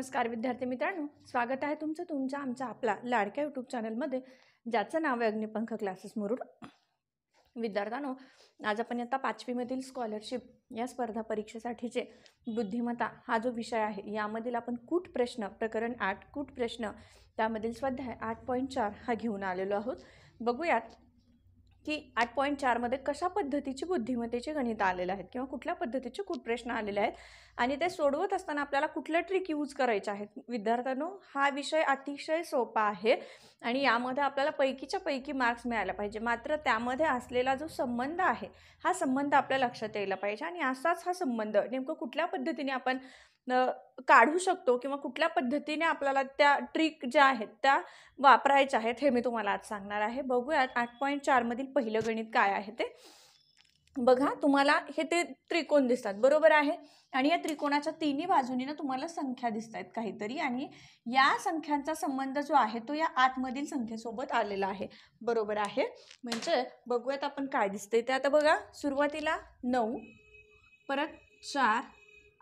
नमस्कार विद्यार्थी मित्रांनो स्वागत आहे तुमचं तुमच्या आमच्या आपला लाडक्या यूट्यूब चॅनलमध्ये ज्याचं नाव आहे अग्निपंख क्लासेस मुरुड विद्यार्थ्यांनो आज आपण आता पाचवीमधील स्कॉलरशिप या स्पर्धा परीक्षेसाठीचे बुद्धिमत्ता हा जो विषय आहे यामधील आपण कूट प्रश्न प्रकरण आठ कूट प्रश्न त्यामधील स्वाध्याय आठ पॉईंट चार हा घेऊन आलेलो आहोत बघूयात की आठ पॉईंट चारमध्ये कशा पद्धतीची बुद्धिमत्तेचे गणित आलेले आहेत किंवा कुठल्या पद्धतीचे कुठ प्रश्न आलेले आहेत आणि ते सोडवत असताना आपल्याला कुठलं ट्रिक यूज करायचे आहेत विद्यार्थ्यांनो हा विषय अतिशय सोपा आहे आणि यामध्ये आपल्याला पैकीच्या पैकी मार्क्स मिळायला पाहिजे मात्र त्यामध्ये असलेला जो संबंध आहे हा संबंध आपल्या लक्षात यायला पाहिजे आणि असाच हा संबंध नेमकं कुठल्या पद्धतीने आपण काढू शकतो किंवा कुठल्या पद्धतीने आपल्याला त्या ट्रिक ज्या आहेत त्या वापरायच्या आहेत हे मी तुम्हाला आज सांगणार आहे बघूयात आठ पॉईंट चारमधील पहिलं गणित काय आहे ते बघा तुम्हाला हे ते त्रिकोण दिसतात बरोबर आहे आणि या त्रिकोणाच्या तिन्ही बाजूनी ना तुम्हाला संख्या दिसत आहेत काहीतरी आणि या संख्यांचा संबंध जो आहे तो या आतमधील संख्येसोबत आलेला आहे बरोबर आहे म्हणजे बघूयात आपण काय दिसतंय ते आता बघा सुरुवातीला नऊ परत चार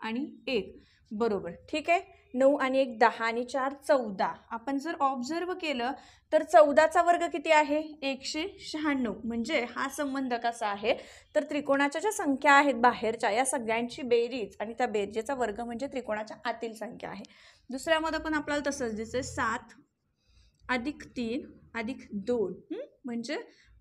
आणि एक बरोबर ठीक आहे नऊ आणि एक दहा आणि चार चौदा आपण जर ऑब्झर्व केलं तर चौदाचा वर्ग किती आहे एकशे शहाण्णव म्हणजे हा संबंध कसा आहे तर त्रिकोणाच्या ज्या संख्या आहेत बाहेरच्या या सगळ्यांची बेरीज आणि त्या बेरजेचा वर्ग म्हणजे त्रिकोणाच्या आतील संख्या आहे दुसऱ्यामध्ये पण आपल्याला तसंच दिसतं सात अधिक तीन अधिक दोन म्हणजे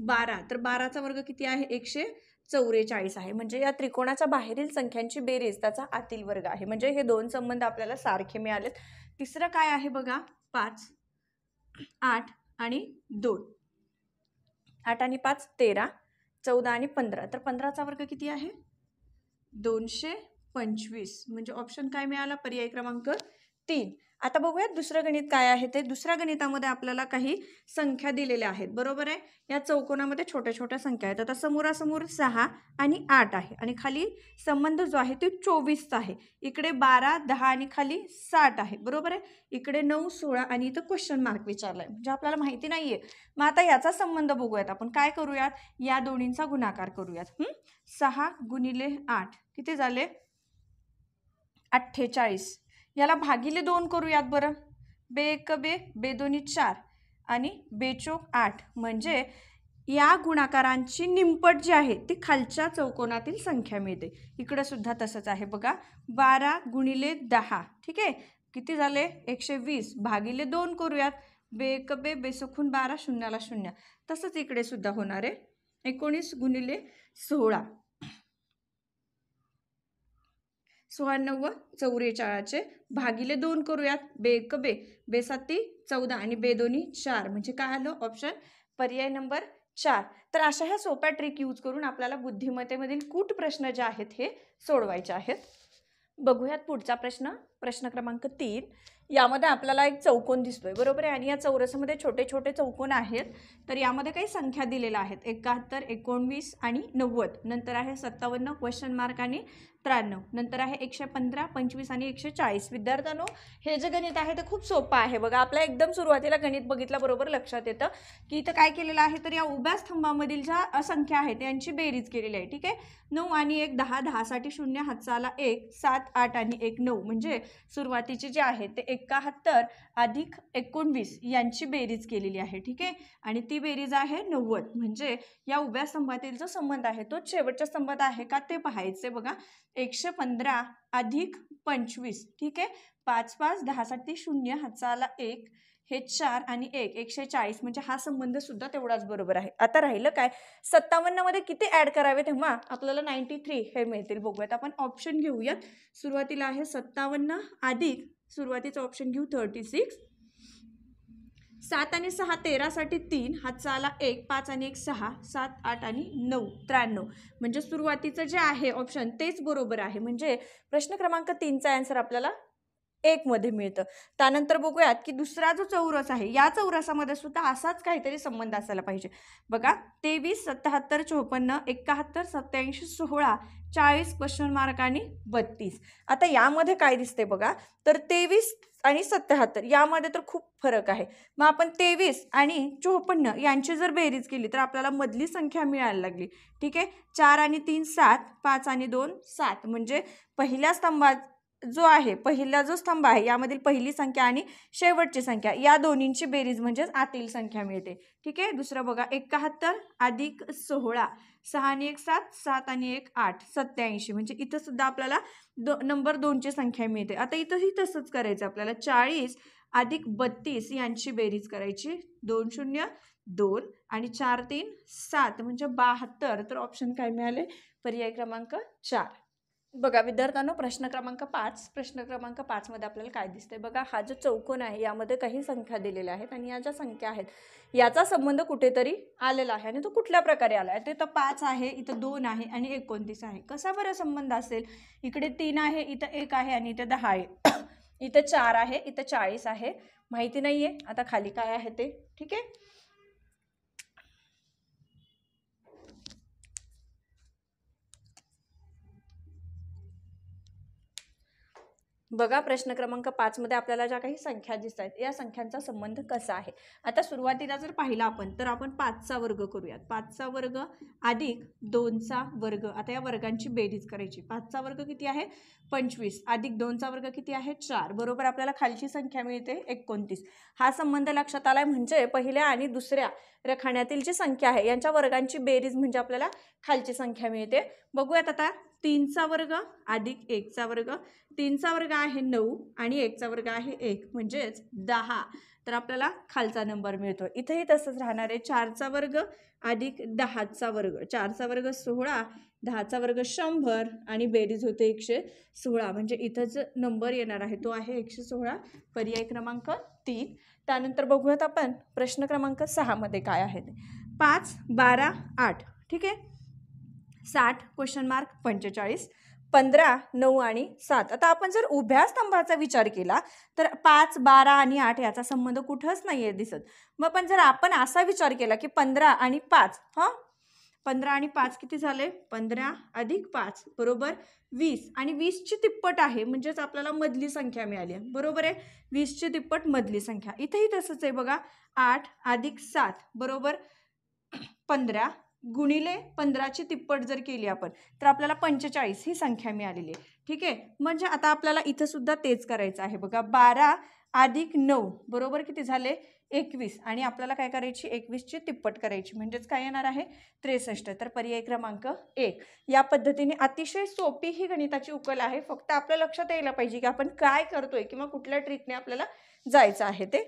बारा तर बाराचा वर्ग किती आहे एकशे चौवेचाळीस आहे म्हणजे या त्रिकोणाच्या बाहेरील संख्यांची बेरीज त्याचा आतील वर्ग आहे म्हणजे हे दोन संबंध आपल्याला सारखे मिळालेत तिसरं काय आहे बघा पाच आठ आणि दोन आठ आणि पाच तेरा चौदा आणि पंधरा तर पंधराचा वर्ग किती आहे दोनशे पंचवीस म्हणजे ऑप्शन काय मिळाला पर्याय क्रमांक तीन आता बघूयात दुसरं गणित काय आहे ते दुसऱ्या गणितामध्ये आपल्याला काही संख्या दिलेल्या आहेत बरोबर आहे या चौकोनामध्ये छोट्या छोट्या संख्या आहेत आता समोरासमोर सहा आणि आठ आहे आणि खाली संबंध जो आहे तो चोवीसचा आहे इकडे बारा दहा आणि खाली साठ आहे बरोबर आहे इकडे नऊ सोळा आणि इथं क्वेश्चन मार्क विचारला आहे म्हणजे आपल्याला माहिती नाही आहे मग आता याचा संबंध बघूयात आपण काय करूयात या दोन्हींचा गुणाकार करूयात सहा गुणिले आठ किती झाले अठ्ठेचाळीस याला भागिले दोन करूयात बरं बे एक बे बेदोनी चार आणि बेचोक आठ म्हणजे या गुणाकारांची निंपट जी आहे ती खालच्या चौकोनातील संख्या मिळते इकडं सुद्धा तसंच आहे बघा बारा गुणिले दहा ठीक आहे किती झाले एकशे वीस भागिले दोन करूयात बे एक बे बेसोखून बारा शून्याला शून्य तसंच इकडे सुद्धा होणार आहे एकोणीस गुणिले सोळा सोळाण्णव चौवेचाळाचे भागिले दोन करूयात बे क बे बेसाती चौदा आणि बे दोन्ही चार म्हणजे काय आलं ऑप्शन पर्याय नंबर चार तर अशा ह्या सोप्या ट्रिक यूज करून आपल्याला बुद्धिमत्तेमधील कूट प्रश्न जे आहेत हे सोडवायचे आहेत बघूयात पुढचा प्रश्न प्रश्न क्रमांक तीन यामध्ये आपल्याला एक चौकोन दिसतोय बरोबर आहे आणि या चौरसामध्ये छोटे छोटे चौकोन आहेत तर यामध्ये काही संख्या दिलेल्या आहेत एकाहत्तर एकोणवीस आणि नव्वद नंतर आहे सत्तावन्न क्वेश्चन मार्क आणि त्र्याण्णव नंतर आहे एकशे पंधरा पंचवीस आणि एकशे चाळीस विद्यार्थ्यांनो हे जे गणित आहे ते खूप सोपं आहे बघा आपल्या एकदम सुरुवातीला गणित बरोबर लक्षात येतं की इथं काय केलेलं आहे तर या उभ्या स्तंभामधील ज्या संख्या आहेत त्यांची बेरीज केलेली आहे ठीक आहे नऊ आणि एक दहा दहासाठी शून्य हातचाला एक सात आठ आणि एक नऊ म्हणजे सुरुवातीचे जे आहे ते एक एकाहत्तर अधिक एकोणवीस यांची बेरीज केलेली आहे ठीक आहे आणि ती बेरीज आहे नव्वद म्हणजे या उभ्या स्तंभातील जो संबंध आहे तो शेवटच्या स्तंभात आहे का ते पाहायचे बघा एकशे पंधरा अधिक पंचवीस ठीक आहे पाच पाच दहासाठी शून्य हाचाला एक हे चार आणि एक एकशे चाळीस म्हणजे हा संबंध सुद्धा तेवढाच बरोबर आहे आता राहिलं काय सत्तावन्नमध्ये किती ॲड करावे तेव्हा आपल्याला नाईन्टी थ्री हे मिळतील बघूयात आपण ऑप्शन घेऊयात सुरुवातीला आहे सत्तावन्न अधिक सुरुवातीचा ऑप्शन घेऊ थर्टी सिक्स सात आणि सहा तेरासाठी तीन चाला एक पाच आणि एक सहा सात आठ आणि नऊ त्र्याण्णव म्हणजे सुरुवातीचं जे आहे ऑप्शन तेच बरोबर आहे म्हणजे प्रश्न क्रमांक तीनचा आन्सर आपल्याला एकमध्ये मिळतं त्यानंतर बघूयात की दुसरा जो चौरस आहे या चौरसामध्ये सुद्धा असाच काहीतरी संबंध असायला पाहिजे बघा तेवीस सत्याहत्तर चोपन्न एकाहत्तर सत्याऐंशी सोळा चाळीस क्वेश्चन मार्क आणि बत्तीस आता यामध्ये काय दिसते बघा तर तेवीस आणि सत्याहत्तर यामध्ये तर खूप फरक आहे मग आपण तेवीस आणि चोपन्न यांची जर बेरीज केली तर आपल्याला मधली संख्या मिळायला लागली ठीक आहे चार आणि तीन सात पाच आणि दोन सात म्हणजे पहिल्या स्तंभात जो आहे पहिला जो स्तंभ आहे यामधील पहिली संख्या आणि शेवटची संख्या या दोन्हींची बेरीज म्हणजेच आतील संख्या मिळते ठीक आहे दुसरं बघा एकाहत्तर अधिक सोहळा सहा आणि एक सात सात आणि एक आठ सत्याऐंशी म्हणजे इथं सुद्धा आपल्याला दो नंबर दोनची संख्या मिळते आता इथंही तसंच करायचं आपल्याला चाळीस अधिक बत्तीस यांची बेरीज करायची दोन शून्य दोन आणि चार तीन सात म्हणजे बहात्तर तर ऑप्शन काय मिळाले पर्याय क्रमांक चार बघा विद्यार्थ्यांनो प्रश्न क्रमांक पाच प्रश्न क्रमांक पाचमध्ये आपल्याला काय दिसतंय बघा हा जो चौकोन आहे यामध्ये काही संख्या दिलेल्या आहेत आणि या ज्या संख्या आहेत याचा संबंध कुठेतरी आलेला आहे आणि तो कुठल्या प्रकारे आला आहे तर पाच आहे इथं दोन आहे आणि एकोणतीस आहे कसा बरं संबंध असेल इकडे तीन आहे इथं एक आहे आणि इथं दहा आहे इथं चार आहे इथं चाळीस आहे माहिती नाही आहे आता खाली काय आहे ते ठीक आहे बघा प्रश्न क्रमांक पाचमध्ये आपल्याला ज्या काही संख्या दिसत आहेत या संख्यांचा संबंध कसा आहे आता सुरुवातीला जर पाहिला आपण तर आपण पाचचा वर्ग करूयात पाचचा वर्ग अधिक दोनचा वर्ग आता या वर्गांची बेरीज करायची पाचचा वर्ग किती आहे पंचवीस अधिक दोनचा वर्ग किती आहे चार बरोबर आपल्याला खालची संख्या मिळते एकोणतीस हा संबंध लक्षात आलाय म्हणजे पहिल्या आणि दुसऱ्या रखाण्यातील जी संख्या आहे यांच्या वर्गांची बेरीज म्हणजे आपल्याला खालची संख्या मिळते बघूयात आता तीनचा वर्ग अधिक एकचा वर्ग तीनचा वर्ग आहे नऊ आणि एकचा वर्ग आहे एक म्हणजेच दहा तर आपल्याला खालचा नंबर मिळतो इथंही तसंच राहणार आहे चारचा वर्ग अधिक दहाचा वर्ग चारचा वर्ग सोळा दहाचा वर्ग शंभर आणि बेरीज होते एकशे सोळा म्हणजे जो नंबर येणार आहे तो आहे एकशे सोळा पर्याय क्रमांक तीन त्यानंतर बघूयात आपण प्रश्न क्रमांक सहामध्ये काय आहे पाच बारा आठ ठीक आहे साठ क्वेश्चन मार्क पंचेचाळीस पंधरा नऊ आणि सात आता आपण जर उभ्या स्तंभाचा विचार केला तर पाच बारा आणि आठ याचा संबंध कुठंच नाही आहे दिसत मग पण जर आपण असा विचार केला की पंधरा आणि पाच हां पंधरा आणि पाच किती झाले पंधरा अधिक पाच बरोबर वीस आणि वीसची तिप्पट आहे म्हणजेच आपल्याला मधली संख्या मिळाली आहे बरोबर आहे वीसची तिप्पट मधली संख्या इथेही तसंच आहे बघा आठ अधिक सात बरोबर पंधरा गुणिले पंधराची तिप्पट जर केली आपण तर आपल्याला पंचेचाळीस ही संख्या मिळालेली आहे ठीक आहे म्हणजे आता आपल्याला इथंसुद्धा तेच करायचं आहे बघा बारा अधिक नऊ बरोबर किती झाले एकवीस आणि आपल्याला काय करायची एकवीसची तिप्पट करायची म्हणजेच काय येणार आहे त्रेसष्ट तर पर्याय क्रमांक एक या पद्धतीने अतिशय सोपी ही गणिताची उकल आहे फक्त आपल्या लक्षात यायला पाहिजे की आपण काय करतोय किंवा कुठल्या ट्रिकने आपल्याला जायचं आहे ते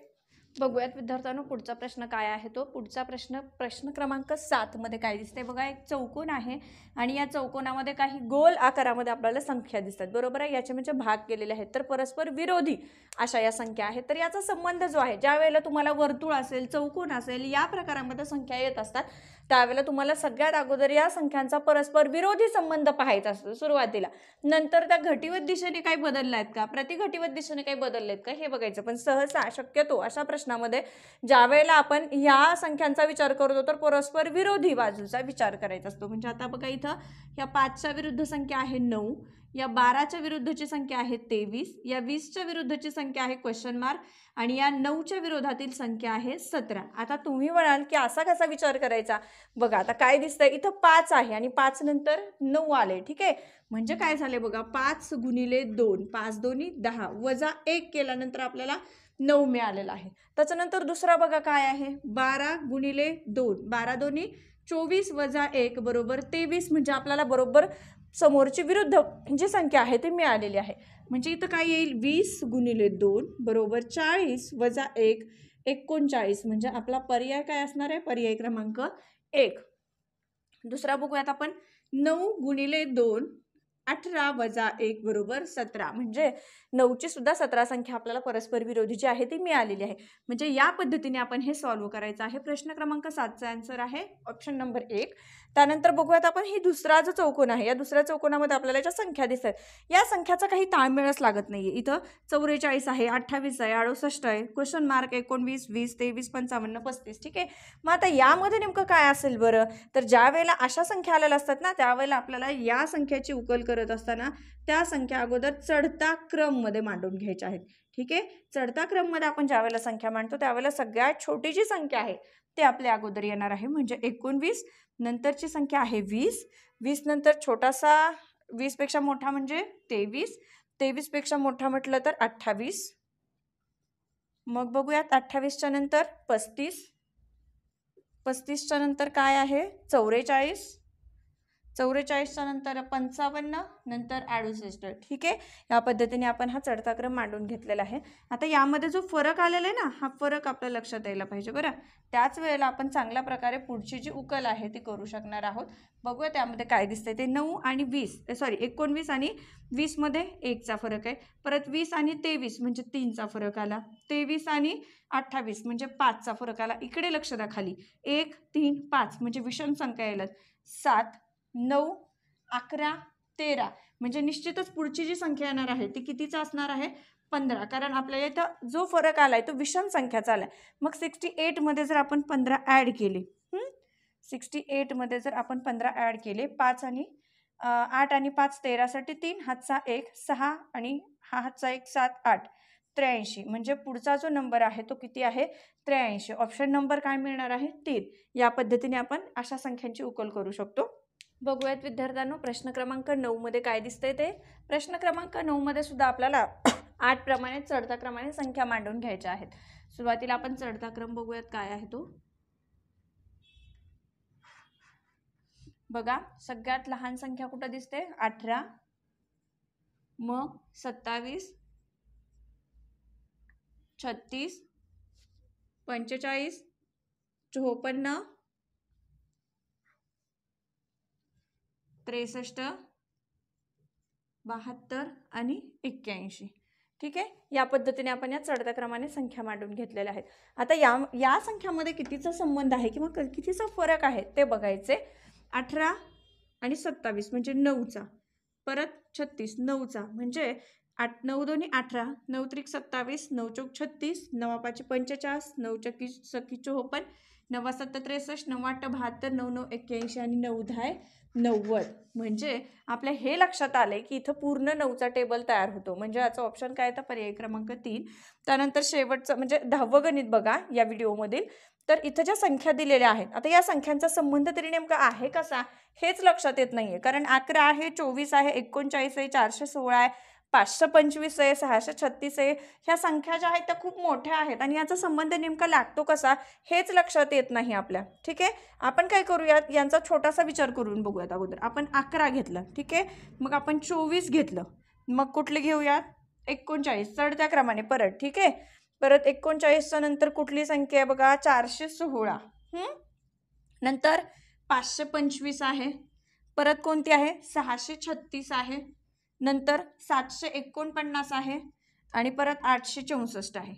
बघूयात विद्यार्थ्यांनो पुढचा प्रश्न काय आहे तो पुढचा प्रश्न प्रश्न क्रमांक सातमध्ये काय दिसते बघा एक चौकोन आहे आणि या चौकोनामध्ये काही गोल आकारामध्ये आपल्याला संख्या दिसतात बरोबर आहे याचे म्हणजे भाग केलेले आहेत तर परस्पर विरोधी अशा या संख्या आहेत तर याचा संबंध जो आहे ज्या वेळेला तुम्हाला वर्तुळ असेल चौकोन असेल या प्रकारामध्ये संख्या येत असतात त्यावेळेला तुम्हाला सगळ्यात अगोदर या संख्यांचा परस्पर विरोधी संबंध पाहायचा असतो सुरुवातीला नंतर त्या घटीवत दिशेने काही बदलल्या आहेत का प्रतिघटीवत दिशेने काही बदलले आहेत का हे बघायचं पण सहसा शक्यतो अशा प्रश्नामध्ये ज्या वेळेला आपण ह्या संख्यांचा विचार करतो तर परस्पर विरोधी बाजूचा विचार करायचा असतो म्हणजे आता बघा इथं ह्या पाचच्या विरुद्ध संख्या आहे नऊ या बाराच्या विरुद्धची संख्या आहे तेवीस या वीसच्या विरुद्धची संख्या आहे क्वेश्चन मार्क आणि या नऊच्या विरोधातील संख्या आहे सतरा आता तुम्ही म्हणाल की असा कसा विचार करायचा बघा आता काय दिसतंय इथं पाच आहे आणि पाच नंतर नऊ आले ठीक आहे म्हणजे काय झाले बघा पाच गुणिले दोन पाच दोन्ही दहा वजा एक केल्यानंतर आपल्याला नऊ मिळालेला आहे त्याच्यानंतर दुसरा बघा काय आहे बारा गुणिले दोन बारा दोन्ही चोवीस वजा एक बरोबर तेवीस म्हणजे आपल्याला बरोबर समोरची विरुद्ध जी संख्या आहे ती मिळालेली आहे म्हणजे इथं काय येईल वीस गुणिले दोन बरोबर चाळीस वजा एक एकोणचाळीस म्हणजे आपला पर्याय काय असणार आहे पर्याय क्रमांक एक दुसरा बघूयात आपण नऊ गुणिले दोन अठरा वजा एक बरोबर सतरा म्हणजे नऊची सुद्धा सतरा संख्या आपल्याला परस्पर विरोधी जी आहे ती मिळालेली आहे म्हणजे या पद्धतीने आपण हे सॉल्व्ह करायचं आहे प्रश्न क्रमांक सातचा आन्सर आहे ऑप्शन नंबर एक त्यानंतर बघूयात आपण ही दुसरा जो चौकोन आहे या दुसऱ्या चौकोनामध्ये आपल्याला ज्या संख्या दिसतात या संख्याचा काही ताळमेळच लागत नाही इथं चौवेचाळीस आहे अठ्ठावीस आहे अडुसष्ट आहे क्वेश्चन मार्क एकोणवीस वीस तेवीस पंचावन्न पस्तीस ठीक आहे मग आता यामध्ये नेमकं काय असेल बरं तर ज्या वेळेला अशा संख्या आलेल्या असतात ना त्यावेळेला आपल्याला या संख्याची उकल करत असताना त्या संख्या अगोदर चढता क्रममध्ये मांडून घ्यायच्या आहेत ठीक आहे चढता क्रममध्ये आपण ज्यावेळेला संख्या मांडतो त्यावेळेला सगळ्यात छोटी जी संख्या आहे ते आपल्या अगोदर येणार आहे म्हणजे एकोणवीस नंतरची संख्या आहे वीस वीस नंतर छोटासा वीसपेक्षा मोठा म्हणजे तेवीस तेवीसपेक्षा मोठा म्हटलं तर अठ्ठावीस मग बघूयात अठ्ठावीसच्या नंतर पस्तीस पस्तीसच्या नंतर काय आहे चौवेचाळीस चौवेचाळीसच्या नंतर पंचावन्न नंतर ॲडुसष्ट ठीक आहे या पद्धतीने आपण हा चढता क्रम मांडून घेतलेला आहे आता यामध्ये जो फरक आलेला आहे ना हा फरक आपल्या लक्षात यायला पाहिजे बरं त्याच वेळेला आपण चांगल्या प्रकारे पुढची जी उकल आहे ती करू शकणार आहोत बघूया त्यामध्ये काय दिसतंय ते नऊ आणि वीस सॉरी एकोणवीस आणि वीसमध्ये एकचा फरक आहे परत वीस आणि तेवीस म्हणजे तीनचा फरक आला तेवीस आणि अठ्ठावीस म्हणजे पाचचा फरक आला इकडे लक्ष द्या खाली एक तीन पाच म्हणजे विषम संख्या यायला सात नऊ अकरा तेरा म्हणजे निश्चितच पुढची जी संख्या येणार आहे ती कितीचा असणार आहे पंधरा कारण आपल्याला इथं जो फरक आला आहे तो विषम संख्याचा आला आहे मग सिक्स्टी एटमध्ये जर आपण पंधरा ॲड केले सिक्स्टी एटमध्ये जर आपण पंधरा ॲड केले पाच आणि आठ आणि पाच तेरासाठी तीन हातचा एक सहा आणि हा हातचा एक सात आठ त्र्याऐंशी म्हणजे पुढचा जो नंबर आहे तो किती आहे त्र्याऐंशी ऑप्शन नंबर काय मिळणार आहे तीन या पद्धतीने आपण अशा संख्यांची उकल करू शकतो बघूयात विद्यार्थ्यांनो प्रश्न क्रमांक नऊमध्ये काय दिसतंय ते प्रश्न क्रमांक नऊमध्ये सुद्धा आपल्याला आठ प्रमाणे चढता क्रमाने संख्या मांडून घ्यायच्या आहेत सुरुवातीला आपण चढता क्रम बघूयात काय आहे तो बघा सगळ्यात लहान संख्या कुठं दिसते अठरा मग सत्तावीस छत्तीस पंचेचाळीस चोपन्न त्रेसष्ट बहात्तर आणि एक्क्याऐंशी ठीक आहे या पद्धतीने आपण या चढत्या क्रमाने संख्या मांडून घेतलेल्या आहेत आता या या संख्यामध्ये कितीचा संबंध आहे किंवा कितीचा फरक आहे ते बघायचे अठरा आणि सत्तावीस म्हणजे नऊचा परत छत्तीस नऊचा म्हणजे आठ नऊ दोन्ही अठरा नऊ त्रिक सत्तावीस नऊ चौक छत्तीस नवापाचे पंचेचाळीस नऊ चकी सकी चोपन्न नव्वा सत्तर त्रेसष्ट नव्वा बहात्तर नऊ नऊ एक्क्याऐंशी आणि नऊ दहा नव्वद म्हणजे आपल्या हे लक्षात आले की इथं पूर्ण नऊचा टेबल तयार होतो म्हणजे याचा ऑप्शन काय तर पर्याय क्रमांक तीन त्यानंतर शेवटचं म्हणजे दहावं गणित बघा या व्हिडिओमधील तर इथं ज्या संख्या दिलेल्या आहेत आता या संख्यांचा संबंध तरी नेमका आहे कसा हेच लक्षात येत नाही आहे कारण अकरा आहे चोवीस आहे एकोणचाळीस आहे चारशे सोळा आहे पाचशे पंचवीस आहे सहाशे छत्तीस आहे ह्या संख्या ज्या आहेत त्या खूप मोठ्या आहेत आणि याचा संबंध नेमका लागतो कसा हेच लक्षात येत नाही आपल्या ठीक आहे आपण काय करूयात यांचा छोटासा विचार करून बघूयात अगोदर आपण अकरा घेतलं ठीक आहे मग आपण चोवीस घेतलं मग कुठले घेऊयात एकोणचाळीस चढत्या क्रमाने परत ठीक आहे परत एकोणचाळीसच्या नंतर कुठली संख्या आहे बघा चारशे सोहळा नंतर पाचशे पंचवीस आहे परत कोणती आहे सहाशे छत्तीस आहे नंतर सातशे एकोणपन्नास आहे आणि परत आठशे चौसष्ट आहे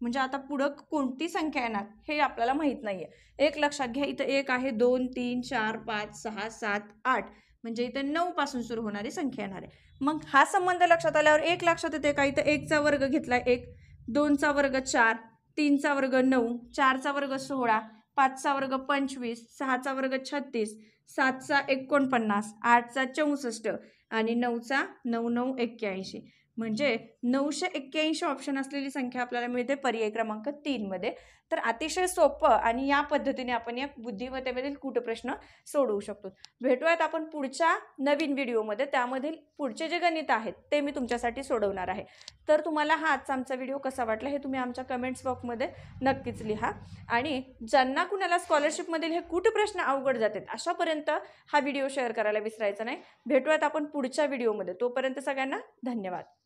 म्हणजे आता पुढं कोणती संख्या येणार हे आपल्याला माहीत नाही आहे एक लक्षात घ्या इथं एक आहे दोन तीन चार पाच सहा सात आठ म्हणजे इथं नऊ पासून सुरू होणारी संख्या येणार आहे मग हा संबंध लक्षात आल्यावर एक लक्षात येते का इथं एकचा वर्ग घेतला एक दोनचा वर्ग चार तीनचा वर्ग नऊ चारचा वर्ग सोळा पाचचा वर्ग पंचवीस सहाचा वर्ग छत्तीस सातचा एकोणपन्नास आठचा चौसष्ट आणि नऊचा नऊ नऊ एक्क्याऐंशी म्हणजे नऊशे एक्क्याऐंशी ऑप्शन असलेली संख्या आपल्याला मिळते पर्याय क्रमांक तीनमध्ये तर अतिशय सोपं आणि या पद्धतीने आपण या बुद्धिमत्तेमधील प्रश्न सोडवू शकतो भेटूयात आपण पुढच्या नवीन व्हिडिओमध्ये त्यामधील पुढचे जे गणित आहेत ते मी तुमच्यासाठी सोडवणार आहे तर तुम्हाला हा आजचा आमचा व्हिडिओ कसा वाटला हे तुम्ही आमच्या कमेंट्स बॉक्समध्ये नक्कीच लिहा आणि ज्यांना कुणाला स्कॉलरशिपमधील हे प्रश्न अवघड जातात अशापर्यंत हा व्हिडिओ शेअर करायला विसरायचा नाही भेटूयात आपण पुढच्या व्हिडिओमध्ये तोपर्यंत सगळ्यांना धन्यवाद